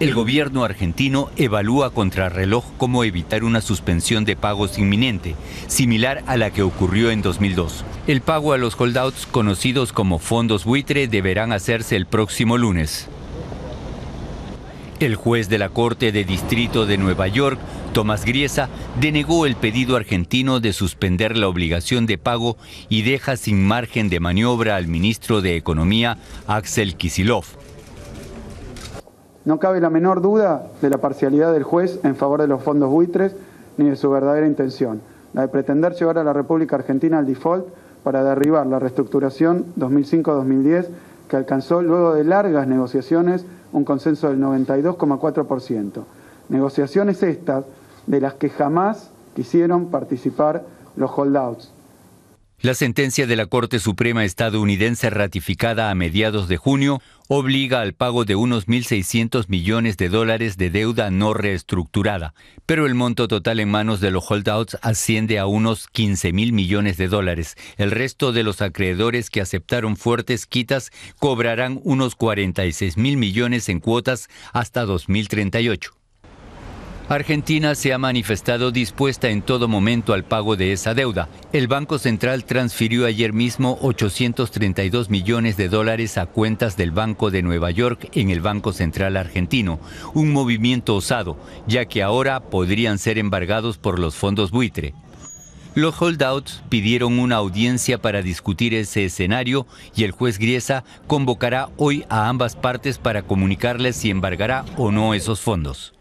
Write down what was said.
El gobierno argentino evalúa contrarreloj cómo evitar una suspensión de pagos inminente, similar a la que ocurrió en 2002. El pago a los holdouts conocidos como fondos buitre deberán hacerse el próximo lunes. El juez de la Corte de Distrito de Nueva York, Tomás Griesa, denegó el pedido argentino de suspender la obligación de pago y deja sin margen de maniobra al ministro de Economía, Axel Kisilov. No cabe la menor duda de la parcialidad del juez en favor de los fondos buitres ni de su verdadera intención, la de pretender llevar a la República Argentina al default para derribar la reestructuración 2005-2010 que alcanzó luego de largas negociaciones un consenso del 92,4%. Negociaciones estas de las que jamás quisieron participar los holdouts, la sentencia de la Corte Suprema estadounidense ratificada a mediados de junio obliga al pago de unos 1.600 millones de dólares de deuda no reestructurada, pero el monto total en manos de los holdouts asciende a unos 15.000 millones de dólares. El resto de los acreedores que aceptaron fuertes quitas cobrarán unos 46.000 millones en cuotas hasta 2038. Argentina se ha manifestado dispuesta en todo momento al pago de esa deuda. El Banco Central transfirió ayer mismo 832 millones de dólares a cuentas del Banco de Nueva York en el Banco Central argentino, un movimiento osado, ya que ahora podrían ser embargados por los fondos buitre. Los holdouts pidieron una audiencia para discutir ese escenario y el juez Griesa convocará hoy a ambas partes para comunicarles si embargará o no esos fondos.